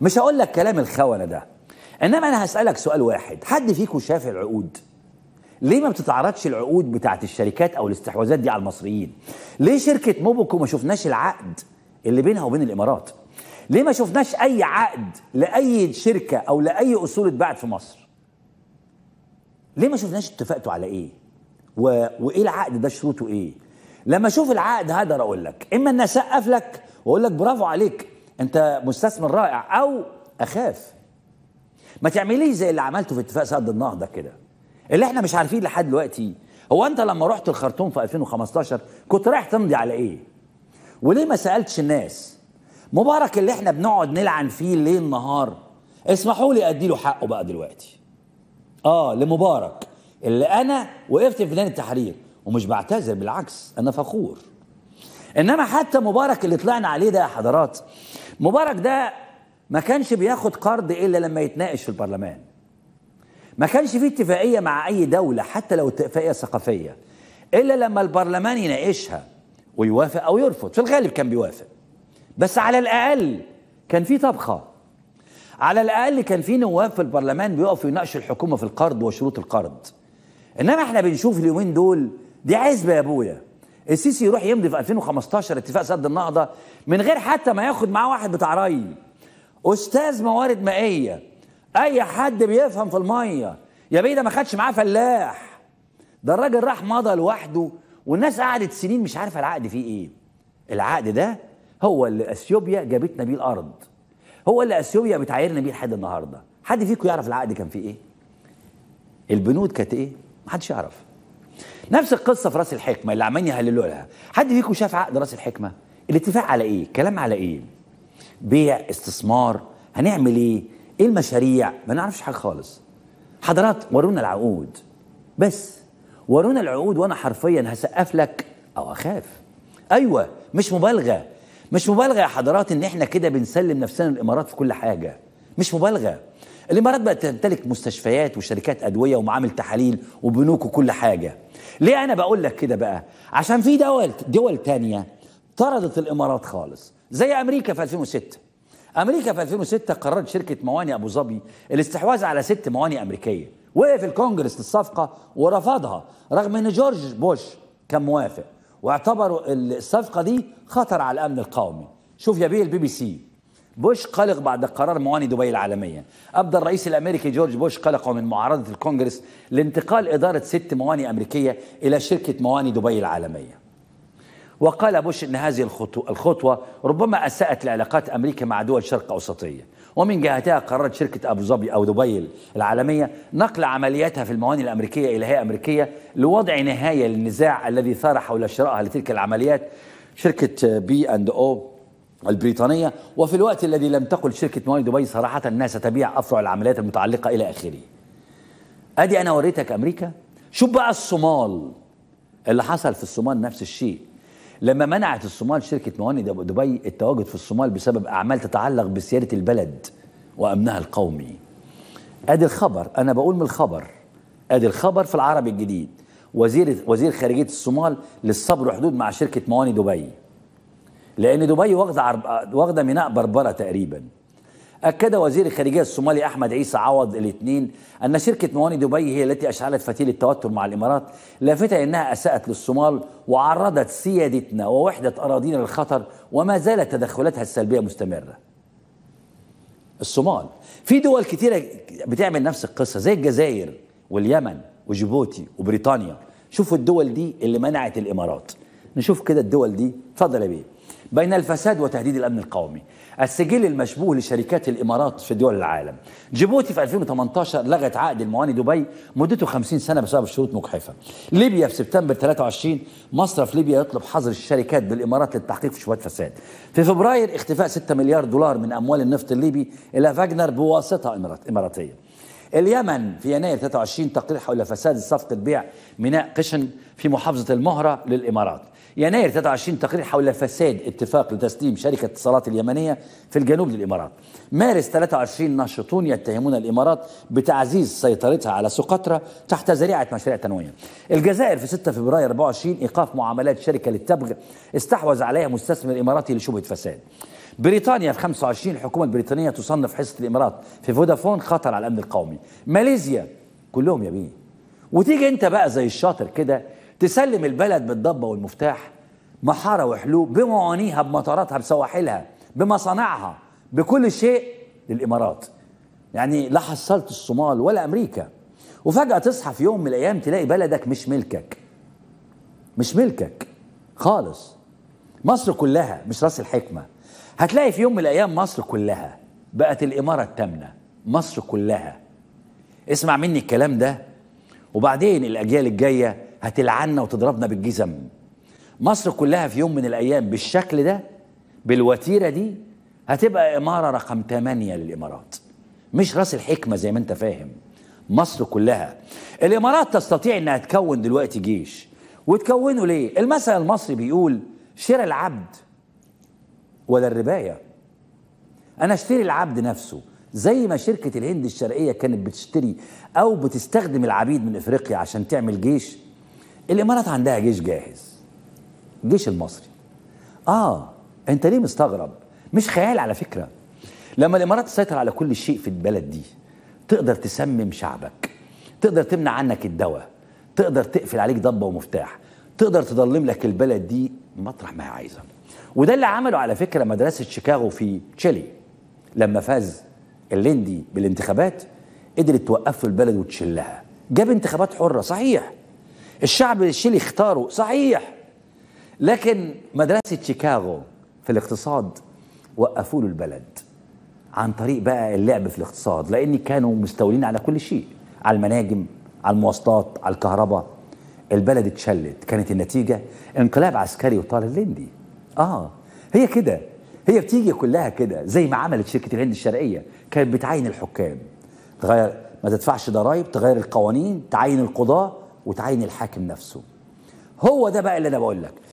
مش هقول لك كلام الخونه ده انما انا هسالك سؤال واحد حد فيكم شاف العقود ليه ما بتتعرضش العقود بتاعت الشركات او الاستحواذات دي على المصريين ليه شركه موبوكو ما شفناش العقد اللي بينها وبين الامارات ليه ما شفناش اي عقد لاي شركه او لاي اصول اتباعت في مصر ليه ما شفناش اتفقتوا على ايه و... وايه العقد ده شروطه ايه لما اشوف العقد هقدر اقول لك اما اني اسقف لك واقول لك برافو عليك انت مستثمر رائع او اخاف ما تعمليش زي اللي عملته في اتفاق سد النهضه كده اللي احنا مش عارفين لحد دلوقتي هو انت لما رحت الخرطوم في 2015 كنت رايح تمضي على ايه وليه ما سالتش الناس مبارك اللي احنا بنقعد نلعن فيه ليل نهار اسمحوا لي ادي له حقه بقى دلوقتي اه لمبارك اللي انا وقفت في ميدان التحرير ومش بعتذر بالعكس انا فخور انما حتى مبارك اللي طلعنا عليه ده يا حضرات مبارك ده ما كانش بياخد قرض الا لما يتناقش في البرلمان ما كانش فيه اتفاقيه مع اي دوله حتى لو اتفاقيه ثقافيه الا لما البرلمان يناقشها ويوافق او يرفض في الغالب كان بيوافق بس على الاقل كان في طبخه على الاقل كان في نواب في البرلمان بيقفوا يناقشوا الحكومه في القرض وشروط القرض انما احنا بنشوف اليومين دول دي عزبه يا ابويا السيسي يروح يمضي في 2015 اتفاق سد النهضه من غير حتى ما ياخد معاه واحد بتاع ري استاذ موارد مائيه اي حد بيفهم في الميه يا بيه ده ما خدش معاه فلاح ده الراجل راح مضى لوحده والناس قعدت سنين مش عارفه العقد فيه ايه العقد ده هو اللي اثيوبيا جابتنا بيه الارض هو اللي اثيوبيا بتعايرنا بيه لحد النهارده حد فيكم يعرف العقد كان فيه ايه البنود كانت ايه محدش يعرف نفس القصه في راس الحكمه اللي عمالين يهللوا لها حد فيكم شاف عقد راس الحكمه الاتفاق على ايه كلام على ايه بيع استثمار هنعمل ايه ايه المشاريع ما نعرفش حاجه خالص حضرات ورونا العقود بس ورونا العقود وانا حرفيا هسقف لك او اخاف ايوه مش مبالغه مش مبالغه يا حضرات ان احنا كده بنسلم نفسنا الامارات في كل حاجه مش مبالغه الامارات بقت تمتلك مستشفيات وشركات ادويه ومعامل تحاليل وبنوك وكل حاجه ليه انا بقول لك كده بقى عشان في دول دول تانية طردت الامارات خالص زي امريكا في 2006 امريكا في 2006 قررت شركه موانئ ابو ظبي الاستحواذ على ست موانئ امريكيه وقف الكونجرس للصفقه ورفضها رغم ان جورج بوش كان موافق واعتبروا الصفقه دي خطر على الامن القومي شوف يا بيه البي بي سي بوش قلق بعد قرار مواني دبي العالمية أبدى الرئيس الأمريكي جورج بوش قلقه من معارضة الكونجرس لانتقال إدارة ست مواني أمريكية إلى شركة مواني دبي العالمية وقال بوش أن هذه الخطوة ربما أساءت لعلاقات أمريكا مع دول شرق أوسطية ومن جهتها قررت شركة أبو ظبي أو دبي العالمية نقل عملياتها في الموانئ الأمريكية إلى هيئة أمريكية لوضع نهاية للنزاع الذي ثار حول شرائها لتلك العمليات شركة بي أند أو البريطانية وفي الوقت الذي لم تقل شركة مواني دبي صراحة أنها ستبيع أفرع العمليات المتعلقة إلى آخره أدي أنا وريتك أمريكا شوف بقى الصومال اللي حصل في الصومال نفس الشيء لما منعت الصومال شركة مواني دبي التواجد في الصومال بسبب أعمال تتعلق بسيادة البلد وأمنها القومي أدي الخبر أنا بقول من الخبر أدي الخبر في العربي الجديد وزير وزير خارجية الصومال للصبر وحدود مع شركة مواني دبي لأن دبي واخدة عرب... واخدة ميناء بربرة تقريبا أكد وزير الخارجية الصومالي أحمد عيسى عوض الاثنين أن شركة مواني دبي هي التي أشعلت فتيل التوتر مع الإمارات لافتة أنها أساءت للصومال وعرضت سيادتنا ووحدة أراضينا للخطر وما زالت تدخلاتها السلبية مستمرة الصومال في دول كتيرة بتعمل نفس القصة زي الجزائر واليمن وجيبوتي وبريطانيا شوفوا الدول دي اللي منعت الإمارات نشوف كده الدول دي اتفضل يا بيه بين الفساد وتهديد الأمن القومي السجل المشبوه لشركات الإمارات في دول العالم جيبوتي في 2018 لغت عقد المواني دبي مدته 50 سنة بسبب شروط مجحفة ليبيا في سبتمبر 23 مصرف ليبيا يطلب حظر الشركات بالإمارات للتحقيق في شبهات فساد في فبراير اختفاء 6 مليار دولار من أموال النفط الليبي إلى فاجنر بواسطة إماراتية اليمن في يناير 23 تقرير حول فساد صفقة بيع ميناء قشن في محافظة المهرة للإمارات يناير 23 تقرير حول فساد اتفاق لتسليم شركة اتصالات اليمنية في الجنوب للإمارات مارس 23 ناشطون يتهمون الإمارات بتعزيز سيطرتها على سقطرى تحت ذريعة مشاريع تنوية الجزائر في 6 فبراير 24 إيقاف معاملات شركة للتبغ استحوذ عليها مستثمر إماراتي لشبهة فساد بريطانيا في 25 الحكومة البريطانية تصنف حصة الإمارات في فودافون خطر على الأمن القومي ماليزيا كلهم يا بيه وتيجي انت بقى زي الشاطر كده تسلم البلد بالضبة والمفتاح محارة وحلو بمعانيها بمطاراتها بسواحلها بمصانعها بكل شيء للإمارات يعني لا حصلت الصومال ولا أمريكا وفجأة تصحى في يوم من الأيام تلاقي بلدك مش ملكك مش ملكك خالص مصر كلها مش راس الحكمة هتلاقي في يوم من الأيام مصر كلها بقت الإمارة التامنة مصر كلها اسمع مني الكلام ده وبعدين الأجيال الجاية هتلعننا وتضربنا بالجزم مصر كلها في يوم من الايام بالشكل ده بالوتيره دي هتبقى اماره رقم 8 للامارات مش راس الحكمه زي ما انت فاهم مصر كلها الامارات تستطيع انها تكون دلوقتي جيش وتكونه ليه المثل المصري بيقول شراء العبد ولا الربايه انا اشتري العبد نفسه زي ما شركه الهند الشرقيه كانت بتشتري او بتستخدم العبيد من افريقيا عشان تعمل جيش الامارات عندها جيش جاهز الجيش المصري اه انت ليه مستغرب مش خيال على فكره لما الامارات تسيطر على كل شيء في البلد دي تقدر تسمم شعبك تقدر تمنع عنك الدواء تقدر تقفل عليك ضبه ومفتاح تقدر تضلم لك البلد دي مطرح ما هي عايزه وده اللي عمله على فكره مدرسه شيكاغو في تشيلي لما فاز الليندي بالانتخابات قدرت توقف البلد وتشلها جاب انتخابات حره صحيح الشعب الشيلي اختاره صحيح لكن مدرسة شيكاغو في الاقتصاد وقفوا له البلد عن طريق بقى اللعب في الاقتصاد لأن كانوا مستولين على كل شيء على المناجم على المواصلات على الكهرباء البلد اتشلت كانت النتيجة انقلاب عسكري وطال الليندي اه هي كده هي بتيجي كلها كده زي ما عملت شركة الهند الشرقية كانت بتعين الحكام تغير ما تدفعش ضرائب تغير القوانين تعين القضاة وتعين الحاكم نفسه هو ده بقى اللي انا بقول لك